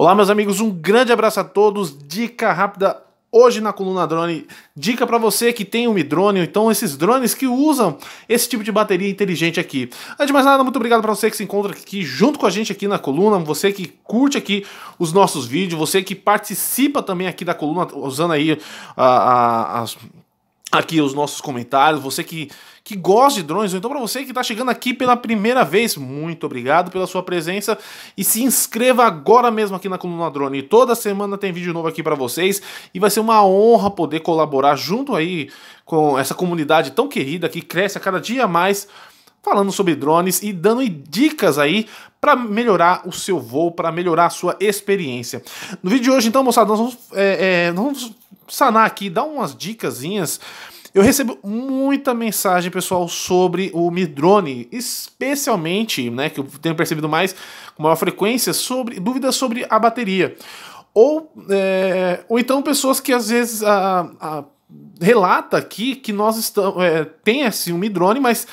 Olá, meus amigos, um grande abraço a todos. Dica rápida hoje na coluna drone. Dica para você que tem um drone, ou então esses drones que usam esse tipo de bateria inteligente aqui. Antes de mais nada, muito obrigado para você que se encontra aqui junto com a gente aqui na coluna, você que curte aqui os nossos vídeos, você que participa também aqui da coluna usando aí a, ah, ah, as aqui os nossos comentários. Você que, que gosta de drones, ou então para você que está chegando aqui pela primeira vez, muito obrigado pela sua presença e se inscreva agora mesmo aqui na Coluna Drone. toda semana tem vídeo novo aqui para vocês e vai ser uma honra poder colaborar junto aí com essa comunidade tão querida que cresce a cada dia mais falando sobre drones e dando dicas aí para melhorar o seu voo, para melhorar a sua experiência. No vídeo de hoje, então, moçada, nós vamos, é, é, nós vamos sanar aqui, dar umas dicasinhas. Eu recebo muita mensagem, pessoal, sobre o Midrone, especialmente, né, que eu tenho percebido mais com maior frequência, sobre dúvidas sobre a bateria. Ou, é, ou então pessoas que às vezes a, a relata aqui que nós estamos é, tem assim um midrone mas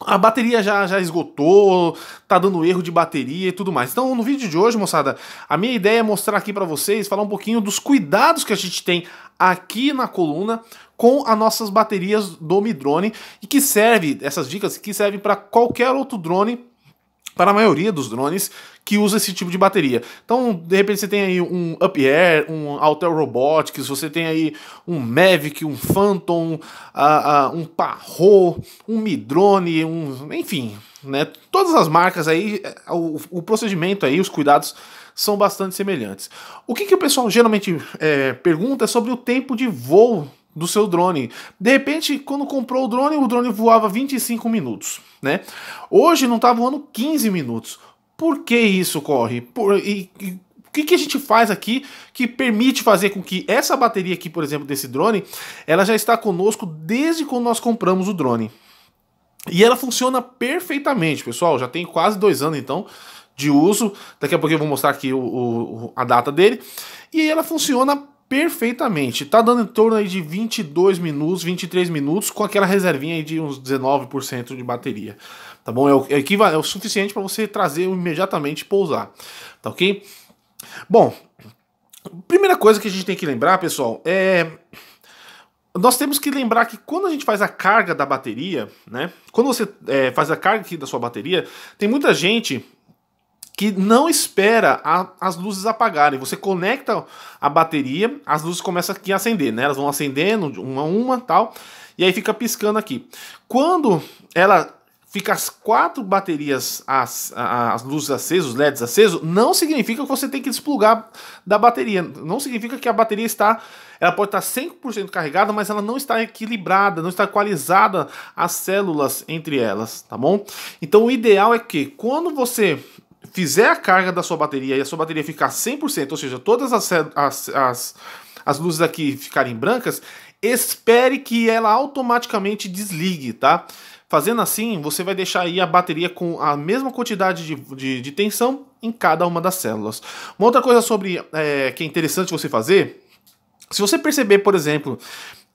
a bateria já, já esgotou, tá dando erro de bateria e tudo mais. Então, no vídeo de hoje, moçada, a minha ideia é mostrar aqui para vocês, falar um pouquinho dos cuidados que a gente tem aqui na coluna com as nossas baterias do Mi Drone e que serve essas dicas que servem para qualquer outro drone para a maioria dos drones que usa esse tipo de bateria. Então, de repente, você tem aí um Up Air, um Alter Robotics, você tem aí um Mavic, um Phantom, uh, uh, um Parro, um Midrone, um. enfim, né? Todas as marcas aí, é, o, o procedimento aí, os cuidados são bastante semelhantes. O que, que o pessoal geralmente é, pergunta é sobre o tempo de voo do seu drone. De repente, quando comprou o drone, o drone voava 25 minutos, né? Hoje não está voando 15 minutos. Por que isso ocorre? Por, e, e o que, que, a gente faz aqui que permite fazer com que essa bateria aqui, por exemplo, desse drone, ela já está conosco desde quando nós compramos o drone. E ela funciona perfeitamente, pessoal. Já tem quase dois anos então de uso. Daqui a pouco eu vou mostrar aqui o, o, a data dele. E ela funciona perfeitamente. Tá dando em torno aí de 22 minutos, 23 minutos, com aquela reservinha aí de uns 19% de bateria. Tá bom? É o, é o, é o suficiente para você trazer imediatamente e pousar. Tá ok? Bom, primeira coisa que a gente tem que lembrar, pessoal, é. Nós temos que lembrar que quando a gente faz a carga da bateria, né? Quando você é, faz a carga aqui da sua bateria, tem muita gente que não espera a, as luzes apagarem. Você conecta a bateria, as luzes começam aqui a acender, né? Elas vão acendendo uma a uma, tal, e aí fica piscando aqui. Quando ela fica as quatro baterias, as, as luzes acesas, os LEDs acesos, não significa que você tem que desplugar da bateria. Não significa que a bateria está. Ela pode estar 100% carregada, mas ela não está equilibrada, não está equalizada as células entre elas, tá bom? Então o ideal é que quando você fizer a carga da sua bateria e a sua bateria ficar 100%, ou seja, todas as, as, as, as luzes aqui ficarem brancas, espere que ela automaticamente desligue, tá? Fazendo assim, você vai deixar aí a bateria com a mesma quantidade de, de, de tensão em cada uma das células. Uma outra coisa sobre é, que é interessante você fazer, se você perceber, por exemplo,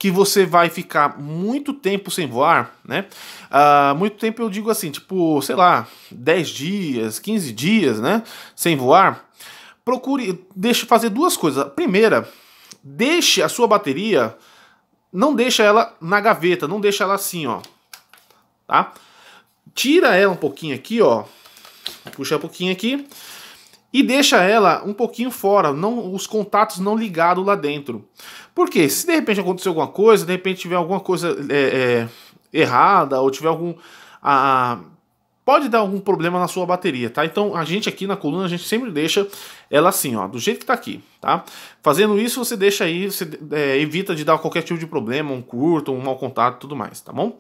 que você vai ficar muito tempo sem voar, né? Uh, muito tempo eu digo assim, tipo, sei lá, 10 dias, 15 dias, né? Sem voar. Procure, deixe fazer duas coisas. Primeira, deixe a sua bateria, não deixa ela na gaveta, não deixa ela assim, ó. Tá? Tira ela um pouquinho aqui, ó. Puxa um pouquinho aqui. E deixa ela um pouquinho fora, não os contatos não ligados lá dentro. Porque se de repente acontecer alguma coisa, de repente tiver alguma coisa é, é, errada ou tiver algum. A, pode dar algum problema na sua bateria, tá? Então a gente aqui na coluna a gente sempre deixa ela assim, ó, do jeito que tá aqui, tá? Fazendo isso você deixa aí, você é, evita de dar qualquer tipo de problema, um curto, um mau contato, tudo mais, tá bom?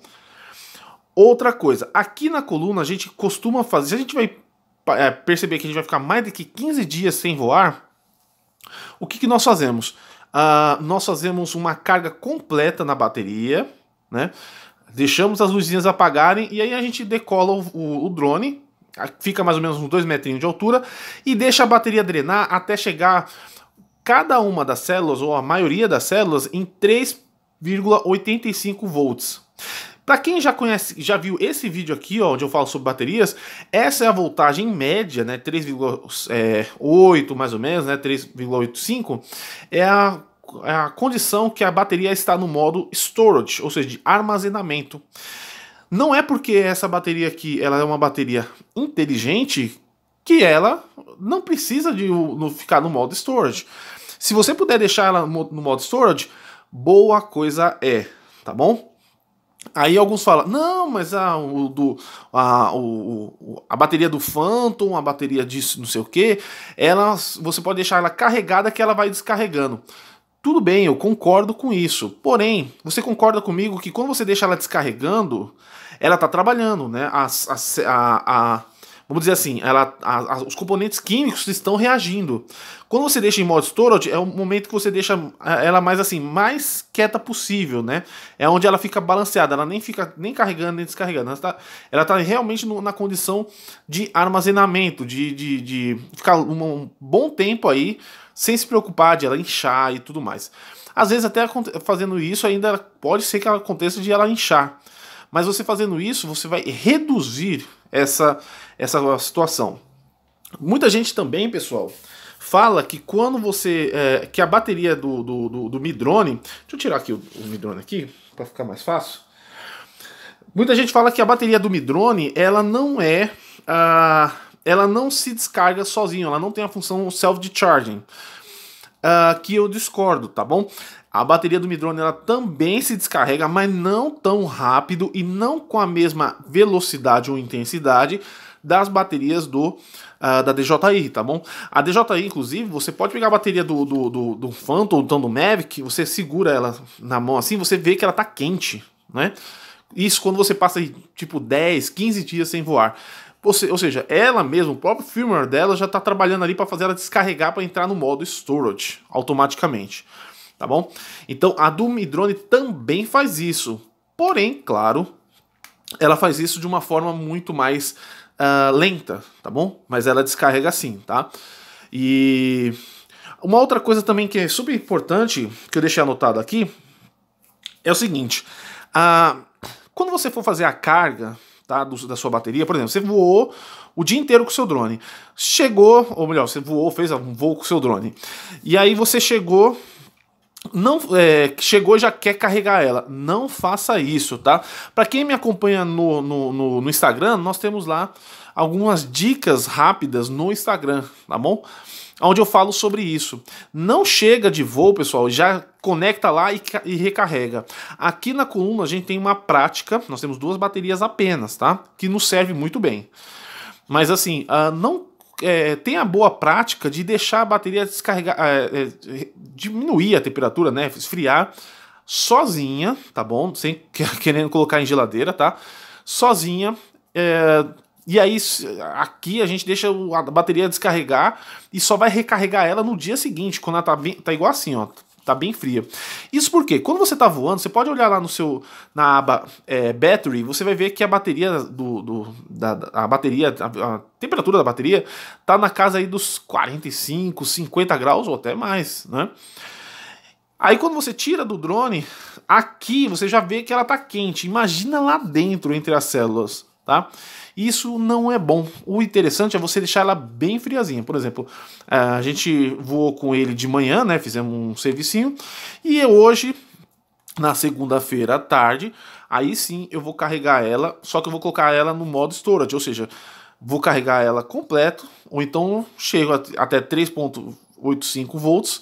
Outra coisa, aqui na coluna a gente costuma fazer, se a gente vai é, perceber que a gente vai ficar mais do que 15 dias sem voar, o que, que nós fazemos? Uh, nós fazemos uma carga completa na bateria, né? Deixamos as luzinhas apagarem e aí a gente decola o, o, o drone, fica mais ou menos uns 2 metrinhos de altura e deixa a bateria drenar até chegar cada uma das células, ou a maioria das células, em 3,85 volts. Para quem já conhece, já viu esse vídeo aqui, ó, onde eu falo sobre baterias, essa é a voltagem média, né, 3,8 é, mais ou menos, né, 3,85, é a é a condição que a bateria está no modo storage, ou seja, de armazenamento. Não é porque essa bateria aqui ela é uma bateria inteligente que ela não precisa de no, ficar no modo storage. Se você puder deixar ela no modo storage, boa coisa é, tá bom? Aí alguns falam, não, mas a, o, do, a, o, a bateria do Phantom, a bateria disso, não sei o que, você pode deixar ela carregada que ela vai descarregando. Tudo bem, eu concordo com isso. Porém, você concorda comigo que quando você deixa ela descarregando, ela está trabalhando, né? A, a, a, Vamos dizer assim, ela, a, a, os componentes químicos estão reagindo. Quando você deixa em modo storage, é o momento que você deixa é, ela mais assim, mais quieta possível, né? É onde ela fica balanceada, ela nem fica nem carregando nem descarregando. Ela está ela tá realmente no, na condição de armazenamento, de, de, de ficar um, um bom tempo aí, sem se preocupar de ela inchar e tudo mais. Às vezes, até fazendo isso, ainda pode ser que aconteça de ela inchar. Mas você fazendo isso, você vai reduzir essa, essa situação. Muita gente também, pessoal, fala que quando você. É, que a bateria do, do, do, do Midrone. Deixa eu tirar aqui o, o Midrone aqui, para ficar mais fácil. Muita gente fala que a bateria do Midrone, ela não é. Uh, ela não se descarga sozinha, ela não tem a função self charging uh, que eu discordo, tá bom? A bateria do Midrone ela também se descarrega, mas não tão rápido e não com a mesma velocidade ou intensidade das baterias do uh, da DJI, tá bom? A DJI, inclusive, você pode pegar a bateria do, do, do, do Phantom ou então do Mavic, você segura ela na mão assim, você vê que ela tá quente, né? Isso quando você passa tipo 10, 15 dias sem voar. Você, ou seja, ela mesma, o próprio firmware dela já está trabalhando ali para fazer ela descarregar para entrar no modo storage automaticamente. Tá bom? Então a do Midrone também faz isso. Porém, claro, ela faz isso de uma forma muito mais uh, lenta, tá bom? Mas ela descarrega sim, tá? E uma outra coisa também que é super importante, que eu deixei anotado aqui, é o seguinte: ah, quando você for fazer a carga tá? Do, da sua bateria. Por exemplo, você voou o dia inteiro com o seu drone. Chegou, ou melhor, você voou, fez um voo com o seu drone. E aí você chegou não é, chegou já quer carregar ela. Não faça isso, tá? Para quem me acompanha no, no, no, no, Instagram, nós temos lá algumas dicas rápidas no Instagram, tá bom? Onde eu falo sobre isso. Não chega de voo, pessoal, já conecta lá e, e recarrega. Aqui na coluna a gente tem uma prática, nós temos duas baterias apenas, tá? Que nos serve muito bem. Mas assim, uh, não é, tem a boa prática de deixar a bateria descarregar, é, é, diminuir a temperatura, né, esfriar sozinha, tá bom? Sem querendo colocar em geladeira, tá? Sozinha. É, e aí aqui a gente deixa a bateria descarregar e só vai recarregar ela no dia seguinte, quando ela tá, tá igual assim, ó, Tá bem fria. Isso porque quando você tá voando, você pode olhar lá no seu na aba é, battery, você vai ver que a bateria do, do da, a bateria a, a, temperatura da bateria tá na casa aí dos 45, 50 graus ou até mais, né? Aí quando você tira do drone, aqui você já vê que ela tá quente. Imagina lá dentro entre as células tá? Isso não é bom. O interessante é você deixar ela bem friazinha. Por exemplo, a gente voou com ele de manhã, né? Fizemos um servicinho. E hoje, na segunda-feira à tarde, aí sim eu vou carregar ela, só que eu vou colocar ela no modo storage, ou seja, vou carregar ela completo, ou então chego até 3.85 volts,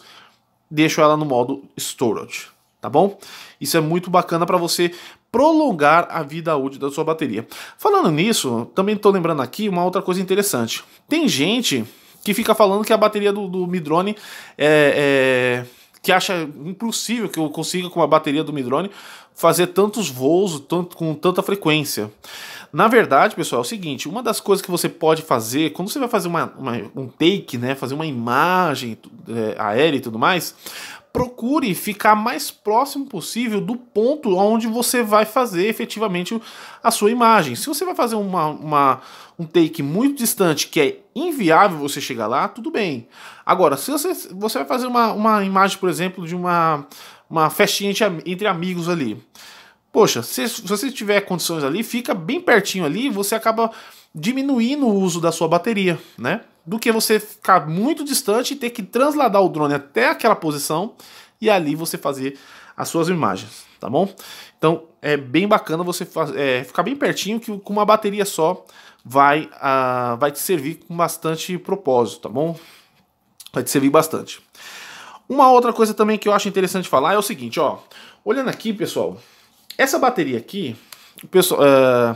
deixo ela no modo storage, tá bom? Isso é muito bacana para você prolongar a vida útil da sua bateria. Falando nisso, também estou lembrando aqui uma outra coisa interessante. Tem gente que fica falando que a bateria do, do Midrone é, é, que acha impossível que eu consiga com a bateria do Midrone fazer tantos voos tanto, com tanta frequência. Na verdade, pessoal, é o seguinte: uma das coisas que você pode fazer quando você vai fazer uma, uma um take, né, fazer uma imagem é, aérea e tudo mais, procure ficar mais próximo possível do ponto onde você vai fazer efetivamente a sua imagem. Se você vai fazer uma, uma, um take muito distante que é inviável você chegar lá, tudo bem. Agora, se você, você vai fazer uma, uma imagem, por exemplo, de uma, uma festinha entre, entre amigos ali. Poxa, se, se você tiver condições ali, fica bem pertinho ali, você acaba diminuindo o uso da sua bateria, né? do que você ficar muito distante e ter que transladar o drone até aquela posição e ali você fazer as suas imagens, tá bom? Então é bem bacana você é, ficar bem pertinho que com uma bateria só vai, ah, vai te servir com bastante propósito, tá bom? Vai te servir bastante. Uma outra coisa também que eu acho interessante falar é o seguinte, ó. Olhando aqui, pessoal, essa bateria aqui, pessoal, uh,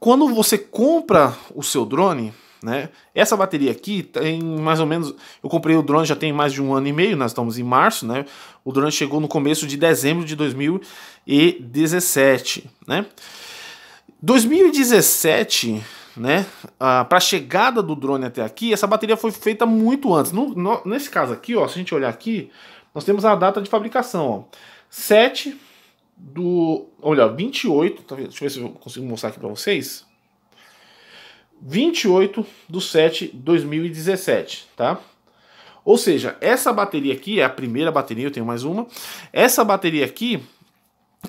quando você compra o seu drone, né? Essa bateria aqui tem mais ou menos. Eu comprei o drone já tem mais de um ano e meio, nós estamos em março, né? O drone chegou no começo de dezembro de 2017, né? 2017, né? Ah, Para a chegada do drone até aqui, essa bateria foi feita muito antes. No, no, nesse caso aqui, ó, se a gente olhar aqui, nós temos a data de fabricação, ó, 7 do. Olha, 28. Tá Deixa eu ver se eu consigo mostrar aqui para vocês. 28 do 7 2017, tá? Ou seja, essa bateria aqui é a primeira bateria, eu tenho mais uma. Essa bateria aqui,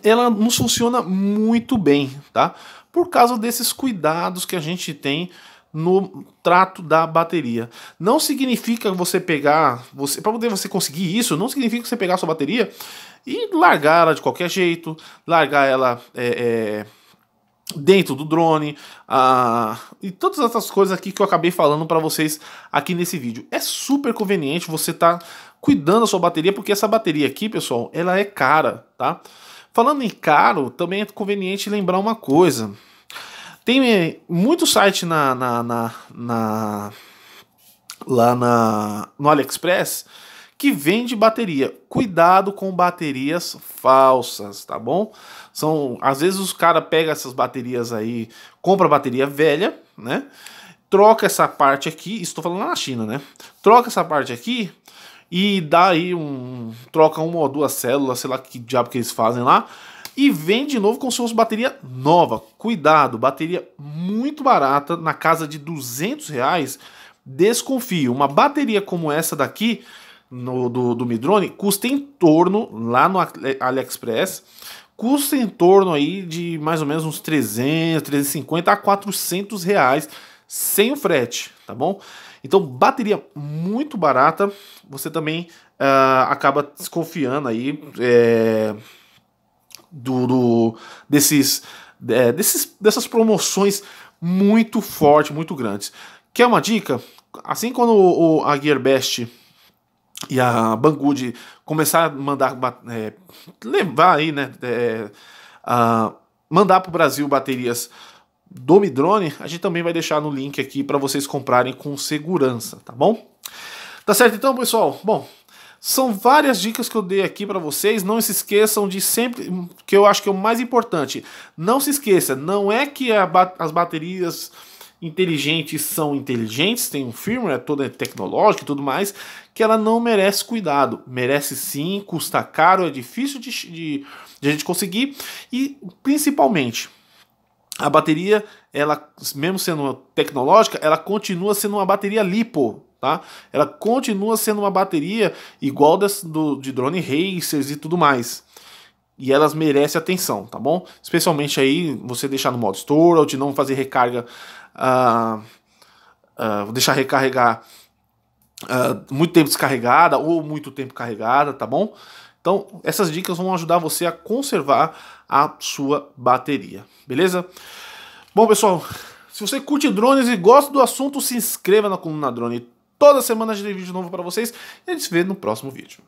ela nos funciona muito bem, tá? Por causa desses cuidados que a gente tem no trato da bateria. Não significa você pegar, você para poder você conseguir isso, não significa você pegar sua bateria e largar ela de qualquer jeito, largar ela é, é dentro do drone a e todas essas coisas aqui que eu acabei falando para vocês aqui nesse vídeo. É super conveniente você estar tá cuidando da sua bateria, porque essa bateria aqui, pessoal, ela é cara, tá? Falando em caro, também é conveniente lembrar uma coisa. Tem eh, muito site na, na, na, na lá na, no AliExpress que vende bateria. Cuidado com baterias falsas, tá bom? São, às vezes os cara pega essas baterias aí, compra bateria velha, né? Troca essa parte aqui, estou falando na China, né? Troca essa parte aqui e dá aí um troca uma ou duas células, sei lá que diabo que eles fazem lá e vem de novo com se fosse bateria nova. Cuidado, bateria muito barata, na casa de 200 reais. Desconfio, uma bateria como essa daqui no, do, do Midrone custa em torno, lá no é, AliExpress, custa em torno aí de mais ou menos uns 300, 350 a 400 reais sem o frete, tá bom? Então, bateria muito barata, você também uh, acaba desconfiando aí é, do, do, desses, é, desses, dessas promoções muito fortes, muito grandes. Quer uma dica? Assim quando o, o, a Gearbest e a Banggood começar a mandar é, levar aí, né, é, a mandar para o Brasil baterias do Midrone, a gente também vai deixar no link aqui para vocês comprarem com segurança, tá bom? Tá certo então, pessoal? Bom, são várias dicas que eu dei aqui para vocês. Não se esqueçam de sempre, que eu acho que é o mais importante. Não se esqueça, não é que ba as baterias inteligentes são inteligentes, tem um firmware né, todo é tecnológico e tudo mais, que ela não merece cuidado. Merece sim, custa caro, é difícil de, de, de a gente conseguir e principalmente a bateria, ela mesmo sendo tecnológica, ela continua sendo uma bateria lipo, tá? Ela continua sendo uma bateria igual das, do, de drone racers e tudo mais e elas merecem atenção, tá bom? Especialmente aí você deixar no modo store, ou de não fazer recarga, uh, uh, deixar recarregar uh, muito tempo descarregada ou muito tempo carregada, tá bom? Então essas dicas vão ajudar você a conservar a sua bateria, beleza? Bom pessoal, se você curte drones e gosta do assunto, se inscreva na coluna Drone. Toda semana a gente tem vídeo novo para vocês e a gente se vê no próximo vídeo.